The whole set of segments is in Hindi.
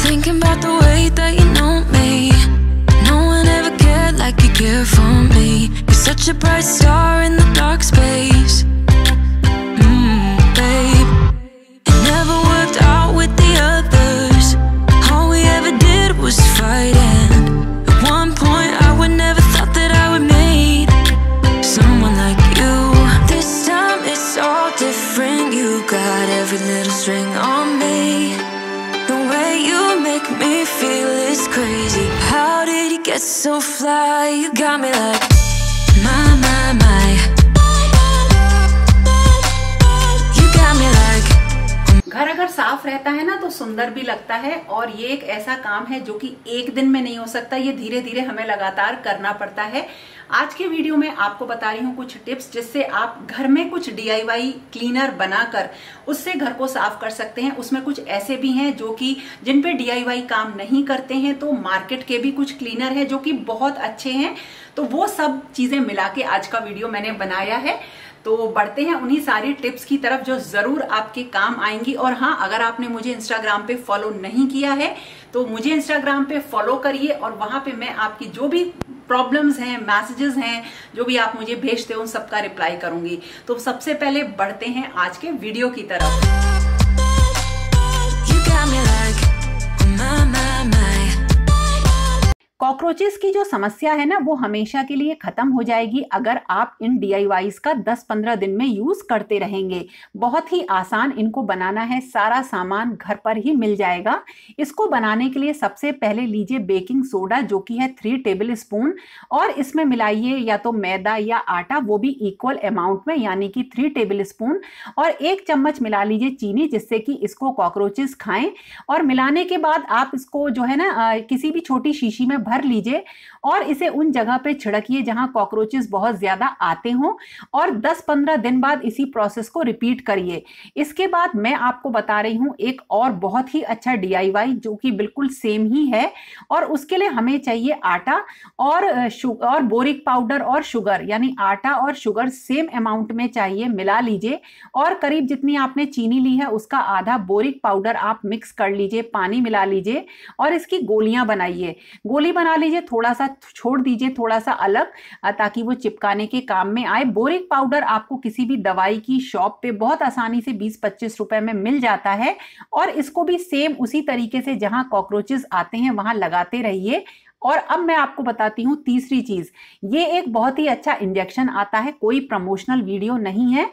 Thinking about the way that you know me No one ever cared like you care for me You're such a bright star in the dark space fly, you got me like साफ रहता है ना तो सुंदर भी लगता है और ये एक ऐसा काम है जो कि एक दिन में नहीं हो सकता ये धीरे धीरे हमें लगातार करना पड़ता है आज के वीडियो में आपको बता रही हूँ कुछ टिप्स जिससे आप घर में कुछ डीआईवाई क्लीनर बनाकर उससे घर को साफ कर सकते हैं उसमें कुछ ऐसे भी हैं जो कि जिन पे डीआईवाई काम नहीं करते हैं तो मार्केट के भी कुछ क्लीनर है जो कि बहुत अच्छे हैं तो वो सब चीजें मिला के आज का वीडियो मैंने बनाया है तो बढ़ते हैं उन्हीं सारी टिप्स की तरफ जो जरूर आपके काम आएंगी और हाँ अगर आपने मुझे इंस्टाग्राम पे फॉलो नहीं किया है तो मुझे इंस्टाग्राम पे फॉलो करिए और वहां पे मैं आपकी जो भी प्रॉब्लम्स हैं मैसेजेस हैं जो भी आप मुझे भेजते हो उन सबका रिप्लाई करूंगी तो सबसे पहले बढ़ते हैं आज के वीडियो की तरफ कॉकरोचेस की जो समस्या है ना वो हमेशा के लिए ख़त्म हो जाएगी अगर आप इन डी का 10-15 दिन में यूज़ करते रहेंगे बहुत ही आसान इनको बनाना है सारा सामान घर पर ही मिल जाएगा इसको बनाने के लिए सबसे पहले लीजिए बेकिंग सोडा जो कि है थ्री टेबल स्पून और इसमें मिलाइए या तो मैदा या आटा वो भी इक्वल अमाउंट में यानी कि थ्री टेबल स्पून और एक चम्मच मिला लीजिए चीनी जिससे कि इसको कॉकरोचेस खाएं और मिलाने के बाद आप इसको जो है ना किसी भी छोटी शीशी में भर भर लीजिए और इसे उन जगह पे छिड़किए जहां कॉकरोचेस बहुत ज़्यादा आते हों और 10-15 दिन बाद इसी प्रोसेस को रिपीट करिए इसके बाद मैं आपको बता रही हूं एक और बहुत ही अच्छा डी जो कि बिल्कुल सेम ही है और उसके लिए हमें चाहिए आटा और और बोरिक पाउडर और शुगर यानी आटा और शुगर सेम अमाउंट में चाहिए मिला लीजिए और करीब जितनी आपने चीनी ली है उसका आधा बोरिक पाउडर आप मिक्स कर लीजिए पानी मिला लीजिए और इसकी गोलियां बनाइए गोली बना बना लीजिए थोड़ा सा छोड़ दीजिए थोड़ा सा अलग ताकि वो चिपकाने के काम में आए बोरिक पाउडर आपको किसी भी दवाई की शॉप पे बहुत आसानी से बीस पच्चीस रुपए में मिल जाता है और इसको भी सेम उसी तरीके से जहां कॉकरोचेस आते हैं वहां लगाते रहिए और अब मैं आपको बताती हूँ तीसरी चीज ये एक बहुत ही अच्छा इंजेक्शन आता है कोई प्रमोशनल वीडियो नहीं है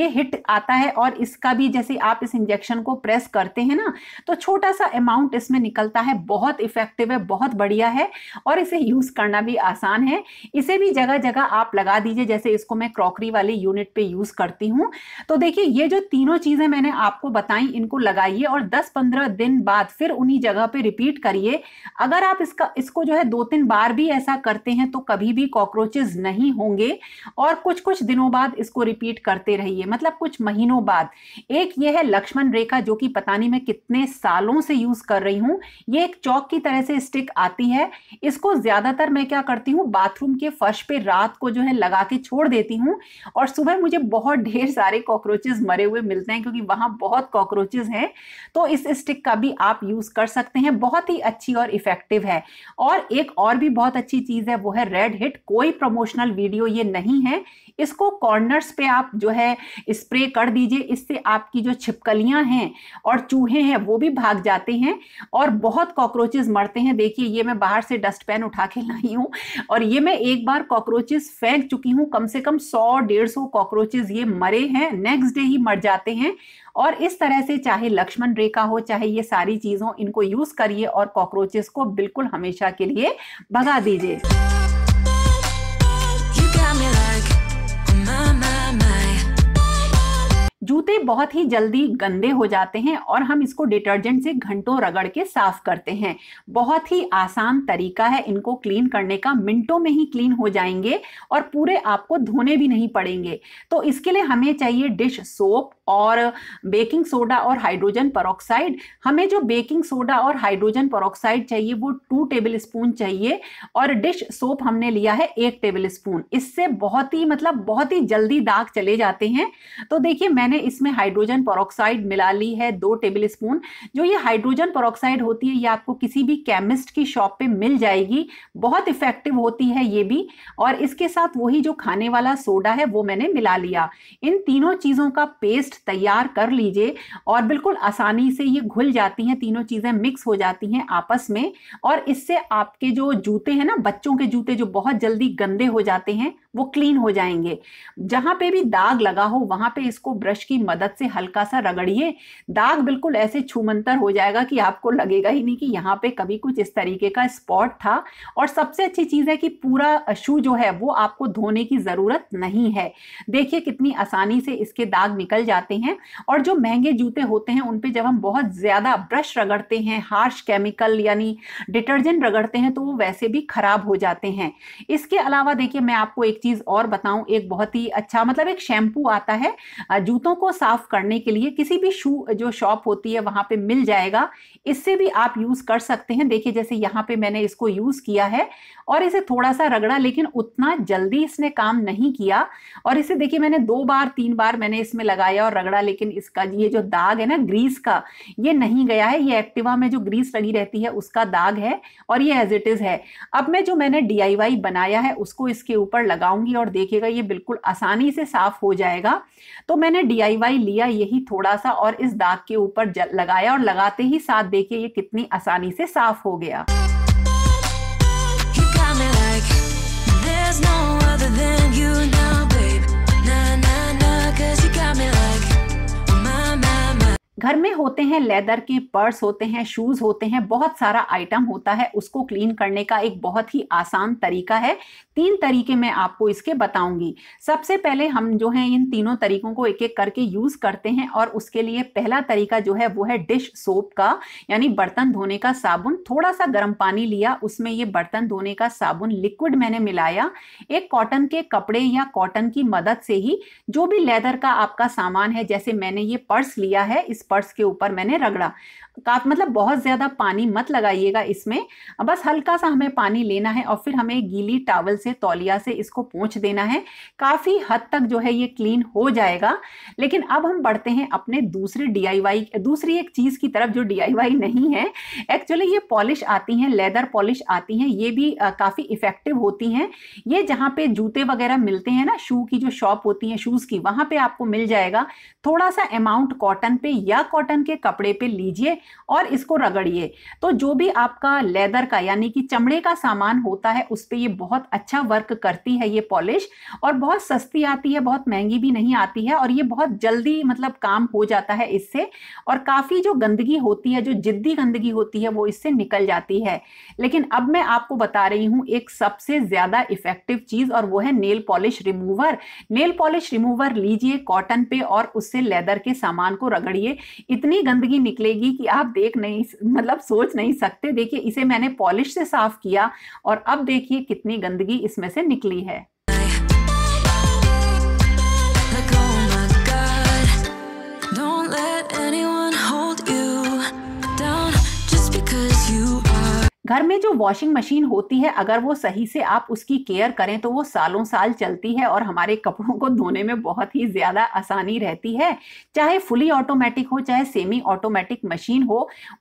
ये हिट आता है और इसका भी जैसे आप इस इंजेक्शन को प्रेस करते हैं ना तो छोटा सा अमाउंट इसमें निकलता है बहुत इफेक्टिव है बहुत बढ़िया है और इसे यूज करना भी आसान है इसे भी जगह जगह आप लगा दीजिए जैसे इसको मैं क्रॉकरी वाले यूनिट पे यूज करती हूँ तो देखिए ये जो तीनों चीजें मैंने आपको बताई इनको लगाइए और दस पंद्रह दिन बाद फिर उन्हीं जगह पे रिपीट करिए अगर आप इसका इसको जो है दो तीन बार भी ऐसा करते हैं तो कभी भी कॉकरोचेज नहीं होंगे और कुछ कुछ दिनों बाद इसको रिपीट करते रहिए मतलब कुछ महीनों बाद एक ये है लक्ष्मण रेखा जो कि पता नहीं मैं कितने सालों से यूज कर रही हूँ ये एक चौक की तरह से स्टिक आती है इसको ज्यादातर मैं क्या करती हूँ बाथरूम के फर्श पे रात को जो है लगा के छोड़ देती हूँ और सुबह मुझे बहुत ढेर सारे कॉकरोचेज मरे हुए मिलते हैं क्योंकि वहां बहुत कॉकरोचेज हैं तो इस स्टिक का भी आप यूज कर सकते हैं बहुत ही अच्छी और इफेक्टिव है और और एक और भी बहुत अच्छी चीज है वो है रेड हिट कोई प्रमोशनल वीडियो ये नहीं है इसको कॉर्नर्स पे आप जो है स्प्रे कर दीजिए इससे आपकी जो छिपकलियां हैं और चूहे हैं वो भी भाग जाते हैं और बहुत कॉकरोचेस मरते हैं देखिए ये मैं बाहर से डस्ट उठा के लाई हूँ और ये मैं एक बार कॉकरोचेस फेंक चुकी हूँ कम से कम सौ डेढ़ सौ कॉकरोचेज ये मरे हैं नेक्स्ट डे ही मर जाते हैं और इस तरह से चाहे लक्ष्मण रेखा हो चाहे ये सारी चीज़ हो इनको यूज़ करिए और कॉकरोचेस को बिल्कुल हमेशा के लिए भगा दीजिए जूते बहुत ही जल्दी गंदे हो जाते हैं और हम इसको डिटर्जेंट से घंटों रगड़ के साफ करते हैं बहुत ही आसान तरीका है इनको क्लीन करने का मिनटों में ही क्लीन हो जाएंगे और पूरे आपको धोने भी नहीं पड़ेंगे तो इसके लिए हमें चाहिए डिश सोप और बेकिंग सोडा और हाइड्रोजन परोक्साइड हमें जो बेकिंग सोडा और हाइड्रोजन परोक्साइड चाहिए वो टू टेबल स्पून चाहिए और डिश सोप हमने लिया है एक टेबल स्पून इससे बहुत ही मतलब बहुत ही जल्दी दाग चले जाते हैं तो देखिए मैंने हमने इसमें हाइड्रोजन परोक्साइड मिला ली है दो टेबल स्पून जो ये हाइड्रोजन परोक्साइड होती है ये आपको किसी भी केमिस्ट की शॉप पे मिल जाएगी बहुत इफेक्टिव होती है ये भी और इसके साथ वही जो खाने वाला सोडा है वो मैंने मिला लिया इन तीनों चीज़ों का पेस्ट तैयार कर लीजिए और बिल्कुल आसानी से ये घुल जाती हैं तीनों चीज़ें मिक्स हो जाती हैं आपस में और इससे आपके जो जूते हैं ना बच्चों के जूते जो बहुत जल्दी गंदे हो जाते हैं वो क्लीन हो जाएंगे जहां पे भी दाग लगा हो वहां पे इसको ब्रश की मदद से हल्का सा रगड़िए दाग बिल्कुल ऐसे छुमंतर हो जाएगा कि आपको लगेगा ही नहीं कि यहाँ पे कभी कुछ इस तरीके का स्पॉट था और सबसे अच्छी चीज़ है कि पूरा शू जो है वो आपको धोने की ज़रूरत नहीं है देखिए कितनी आसानी से इसके दाग निकल जाते हैं और जो महंगे जूते होते हैं उन जब हम बहुत ज़्यादा ब्रश रगड़ते हैं हार्श केमिकल यानी डिटर्जेंट रगड़ते हैं तो वो वैसे भी खराब हो जाते हैं इसके अलावा देखिए मैं आपको एक चीज़ और बताऊं एक बहुत ही अच्छा मतलब एक शैम्पू आता है जूतों को साफ करने के लिए किसी भी शू जो शॉप होती है वहां पे मिल जाएगा इससे भी आप यूज़ कर सकते हैं देखिए जैसे यहाँ पे मैंने इसको यूज़ किया है और इसे थोड़ा सा रगड़ा लेकिन उतना जल्दी इसने काम नहीं किया और इसे देखिए मैंने दो बार तीन बार मैंने इसमें लगाया और रगड़ा लेकिन इसका ये जो दाग है ना ग्रीस का ये नहीं गया है ये एक्टिवा में जो ग्रीस लगी रहती है उसका दाग है और ये एज इट इज़ है अब मैं जो मैंने डी बनाया है उसको इसके ऊपर लगाऊ बताऊंगी और देखिएगा ये बिल्कुल आसानी से साफ हो जाएगा तो मैंने डी लिया यही थोड़ा सा और इस दाग के ऊपर लगाया और लगाते ही साथ देखिए ये कितनी आसानी से साफ हो गया no घर में होते हैं लेदर के पर्स होते हैं शूज होते हैं बहुत सारा आइटम होता है उसको क्लीन करने का एक बहुत ही आसान तरीका है तीन तरीके मैं आपको इसके बताऊंगी सबसे पहले हम जो है इन तीनों तरीकों को एक एक करके यूज करते हैं और उसके लिए पहला तरीका जो है वो है डिश सोप का यानी बर्तन धोने का साबुन थोड़ा सा गर्म पानी लिया उसमें ये बर्तन धोने का साबुन लिक्विड मैंने मिलाया एक कॉटन के कपड़े या कॉटन की मदद से ही जो भी लेदर का आपका सामान है जैसे मैंने ये पर्स लिया है इस पर्स के ऊपर मैंने रगड़ा का मतलब बहुत ज़्यादा पानी मत लगाइएगा इसमें बस हल्का सा हमें पानी लेना है और फिर हमें गीली टावल से तौलिया से इसको पोंछ देना है काफ़ी हद तक जो है ये क्लीन हो जाएगा लेकिन अब हम बढ़ते हैं अपने दूसरे डी दूसरी एक चीज़ की तरफ जो डी नहीं है एक्चुअली ये पॉलिश आती हैं लेदर पॉलिश आती हैं ये भी काफ़ी इफ़ेक्टिव होती हैं ये जहाँ पे जूते वगैरह मिलते हैं ना शू की जो शॉप होती है शूज़ की वहाँ पे आपको मिल जाएगा थोड़ा सा अमाउंट कॉटन पे या या कॉटन के कपड़े पे लीजिए और इसको रगड़िए तो जो भी आपका लेदर का यानी कि चमड़े का सामान होता है उस पर ये बहुत अच्छा वर्क करती है ये पॉलिश और बहुत सस्ती आती है बहुत महंगी भी नहीं आती है और ये बहुत जल्दी मतलब काम हो जाता है इससे और काफ़ी जो गंदगी होती है जो जिद्दी गंदगी होती है वो इससे निकल जाती है लेकिन अब मैं आपको बता रही हूँ एक सबसे ज़्यादा इफेक्टिव चीज़ और वो है nail polish remover nail polish remover लीजिए कॉटन पे और उससे लेदर के सामान को रगड़िए इतनी गंदगी निकलेगी कि आप देख नहीं मतलब सोच नहीं सकते देखिए इसे मैंने पॉलिश से साफ किया और अब देखिए कितनी गंदगी इसमें से निकली है घर में जो वॉशिंग मशीन होती है अगर वो सही से आप उसकी केयर करें तो वो सालों साल चलती है और हमारे कपड़ों को धोने में बहुत ही ज़्यादा आसानी रहती है चाहे फुली ऑटोमेटिक हो चाहे सेमी ऑटोमेटिक मशीन हो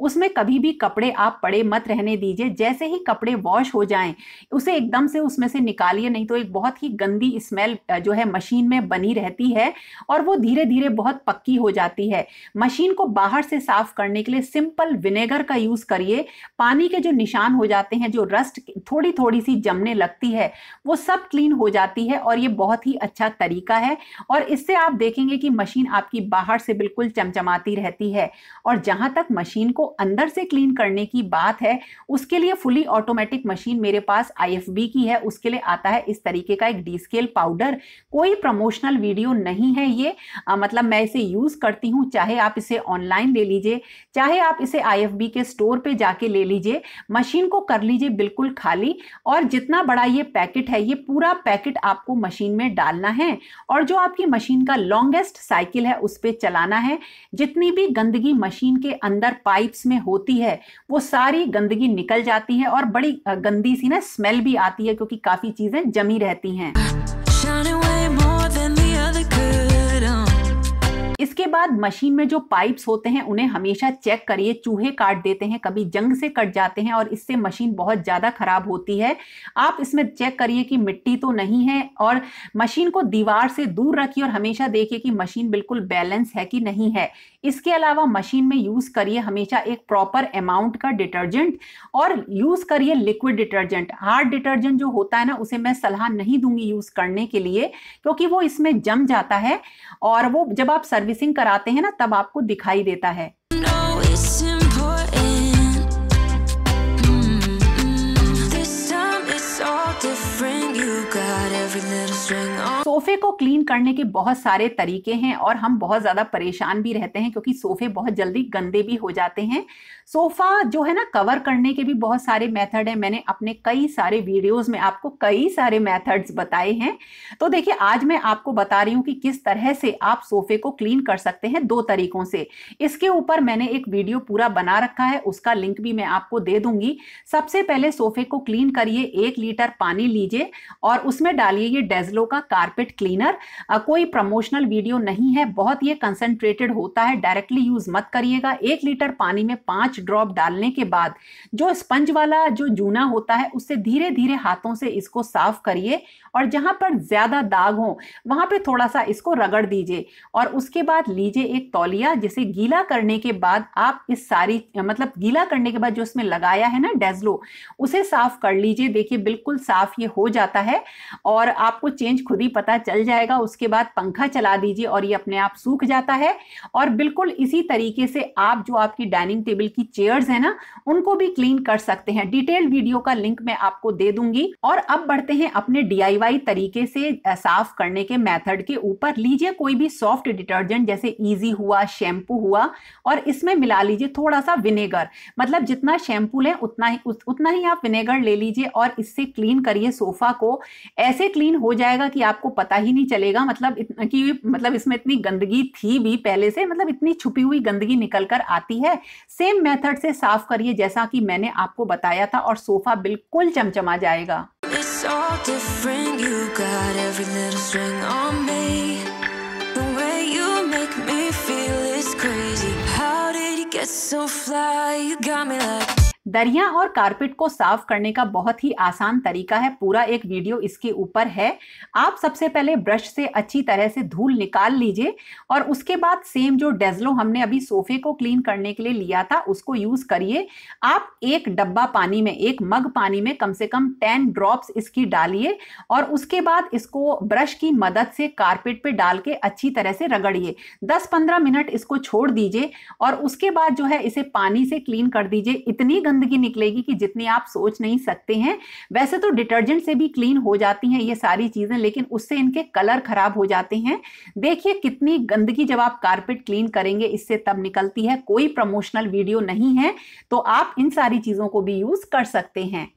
उसमें कभी भी कपड़े आप पड़े मत रहने दीजिए जैसे ही कपड़े वॉश हो जाएं उसे एकदम से उसमें से निकालिए नहीं तो एक बहुत ही गंदी स्मेल जो है मशीन में बनी रहती है और वो धीरे धीरे बहुत पक्की हो जाती है मशीन को बाहर से साफ करने के लिए सिंपल विनेगर का यूज़ करिए पानी के जो निशान निशान हो जाते हैं जो रस्ट थोड़ी थोड़ी सी जमने लगती है वो सब क्लीन हो जाती है और ये बहुत ही अच्छा तरीका है और इससे आप देखेंगे कि मशीन आपकी बाहर से बिल्कुल चमचमाती रहती है और जहाँ तक मशीन को अंदर से क्लीन करने की बात है उसके लिए फुली ऑटोमेटिक मशीन मेरे पास आई की है उसके लिए आता है इस तरीके का एक डी स्केल पाउडर कोई प्रमोशनल वीडियो नहीं है ये आ, मतलब मैं इसे यूज़ करती हूँ चाहे आप इसे ऑनलाइन ले लीजिए चाहे आप इसे आई के स्टोर पे जाके ले लीजिए मशीन को कर लीजिए बिल्कुल खाली और जितना बड़ा ये पैकेट है ये पूरा पैकेट आपको मशीन में डालना है और जो आपकी मशीन का लॉन्गेस्ट साइकिल है उस पर चलाना है जितनी भी गंदगी मशीन के अंदर पाइप्स में होती है वो सारी गंदगी निकल जाती है और बड़ी गंदी सी ना स्मेल भी आती है क्योंकि काफ़ी चीज़ें जमी रहती हैं इसके बाद मशीन में जो पाइप्स होते हैं उन्हें हमेशा चेक करिए चूहे काट देते हैं कभी जंग से कट जाते हैं और इससे मशीन बहुत ज़्यादा खराब होती है आप इसमें चेक करिए कि मिट्टी तो नहीं है और मशीन को दीवार से दूर रखिए और हमेशा देखिए कि मशीन बिल्कुल बैलेंस है कि नहीं है इसके अलावा मशीन में यूज़ करिए हमेशा एक प्रॉपर अमाउंट का डिटर्जेंट और यूज़ करिए लिक्विड डिटर्जेंट हार्ड डिटर्जेंट जो होता है ना उसे मैं सलाह नहीं दूंगी यूज़ करने के लिए क्योंकि वो इसमें जम जाता है और वो जब आप सर्विस सर्विसिंग कराते हैं ना तब आपको दिखाई देता है करने के बहुत सारे तरीके हैं और हम बहुत ज़्यादा परेशान भी रहते हैं क्योंकि सोफ़े बहुत जल्दी गंदे भी हो जाते हैं सोफ़ा जो है ना कवर करने के भी बहुत सारे मेथड हैं मैंने अपने कई सारे वीडियोस में आपको कई सारे मेथड्स बताए हैं तो देखिए आज मैं आपको बता रही हूँ कि किस तरह से आप सोफ़े को क्लीन कर सकते हैं दो तरीकों से इसके ऊपर मैंने एक वीडियो पूरा बना रखा है उसका लिंक भी मैं आपको दे दूंगी सबसे पहले सोफ़े को क्लीन करिए एक लीटर पानी लीजिए और उसमें डालिए ये डेजलो का कारपेट क्लीनर कोई प्रमोशनल वीडियो नहीं है बहुत ये कंसेंट्रेटेड होता है डायरेक्टली यूज़ मत करिएगा एक लीटर पानी में पांच ड्रॉप डालने के बाद जो स्पंज वाला जो जूना होता है उससे धीरे धीरे हाथों से इसको साफ करिए और जहां पर ज़्यादा दाग हो वहां पर थोड़ा सा इसको रगड़ दीजिए और उसके बाद लीजिए एक तौलिया जिसे गीला करने के बाद आप इस सारी मतलब गीला करने के बाद जो इसमें लगाया है ना डेजलो उसे साफ कर लीजिए देखिए बिल्कुल साफ ये हो जाता है और आपको चेंज खुद ही पता चल जाएगा उस उसके बाद पंखा चला दीजिए और ये अपने आप सूख जाता है और बिल्कुल इसी तरीके से आप जो आपकी डाइनिंग टेबल की चेयर्स है ना उनको भी क्लीन कर सकते हैं डिटेल्ड वीडियो का लिंक मैं आपको दे दूंगी और अब बढ़ते हैं अपने डी तरीके से साफ करने के मेथड के ऊपर लीजिए कोई भी सॉफ्ट डिटर्जेंट जैसे इजी हुआ शैम्पू हुआ और इसमें मिला लीजिए थोड़ा सा विनेगर मतलब जितना शैम्पू लें उतना ही उत, उतना ही आप विनेगर ले लीजिए और इससे क्लीन करिए सोफा को ऐसे क्लीन हो जाएगा कि आपको पता ही नहीं चलेगा मतलब इतना कि मतलब इसमें इतनी गंदगी थी भी पहले से मतलब इतनी छुपी हुई गंदगी निकल कर आती है सेम मेथड से साफ करिए जैसा कि मैंने आपको बताया था और सोफा बिल्कुल चमचमा जाएगा So fly, you got me like दरिया और कारपेट को साफ करने का बहुत ही आसान तरीका है पूरा एक वीडियो इसके ऊपर है आप सबसे पहले ब्रश से अच्छी तरह से धूल निकाल लीजिए और उसके बाद सेम जो डेजलो हमने अभी सोफे को क्लीन करने के लिए लिया था उसको यूज करिए आप एक डब्बा पानी में एक मग पानी में कम से कम टेन ड्रॉप्स इसकी डालिए और उसके बाद इसको ब्रश की मदद से कारपेट पे डाल के अच्छी तरह से रगड़िए 10-15 मिनट इसको छोड़ दीजिए और उसके बाद जो है इसे पानी से क्लीन कर दीजिए इतनी गंद गंदगी निकलेगी कि जितनी आप सोच नहीं सकते हैं वैसे तो डिटर्जेंट से भी क्लीन हो जाती हैं ये सारी चीज़ें लेकिन उससे इनके कलर खराब हो जाते हैं देखिए कितनी गंदगी जब आप कारपेट क्लीन करेंगे इससे तब निकलती है कोई प्रमोशनल वीडियो नहीं है तो आप इन सारी चीज़ों को भी यूज़ कर सकते हैं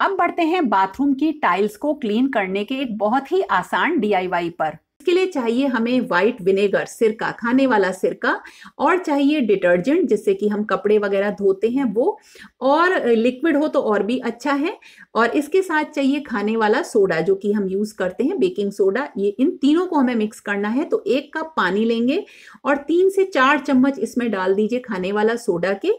अब बढ़ते हैं बाथरूम की टाइल्स को क्लीन करने के एक बहुत ही आसान डीआईवाई पर इसके लिए चाहिए हमें वाइट विनेगर सिरका खाने वाला सिरका और चाहिए डिटर्जेंट जिससे कि हम कपड़े वगैरह धोते हैं वो और लिक्विड हो तो और भी अच्छा है और इसके साथ चाहिए खाने वाला सोडा जो कि हम यूज़ करते हैं बेकिंग सोडा ये इन तीनों को हमें मिक्स करना है तो एक कप पानी लेंगे और तीन से चार चम्मच इसमें डाल दीजिए खाने वाला सोडा के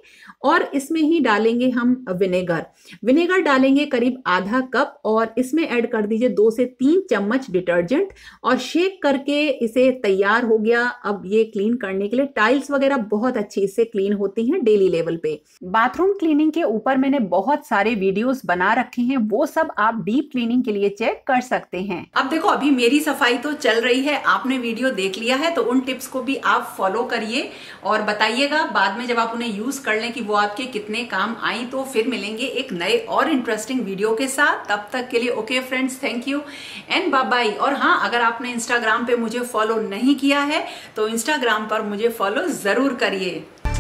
और इसमें ही डालेंगे हम विनेगर विनेगर डालेंगे करीब आधा कप और इसमें ऐड कर दीजिए दो से तीन चम्मच डिटर्जेंट और शेक करके इसे तैयार हो गया अब ये क्लीन करने के लिए टाइल्स वगैरह बहुत अच्छी इससे क्लीन होती हैं डेली लेवल पे बाथरूम क्लीनिंग के ऊपर मैंने बहुत सारे वीडियोस बना रखे हैं वो सब आप डीप क्लीनिंग के लिए चेक कर सकते हैं अब देखो अभी मेरी सफाई तो चल रही है आपने वीडियो देख लिया है तो उन टिप्स को भी आप फॉलो करिए और बताइएगा बाद में जब आप उन्हें यूज कर लें कि वो आपके कितने काम आई तो फिर मिलेंगे एक नए और इंटरेस्टिंग वीडियो के साथ तब तक के लिए okay friends thank you and bye और हाँ अगर आपने इंस्टाग्राम इंस्टाग्राम पे मुझे फॉलो नहीं किया है तो इंस्टाग्राम पर मुझे फॉलो ज़रूर करिए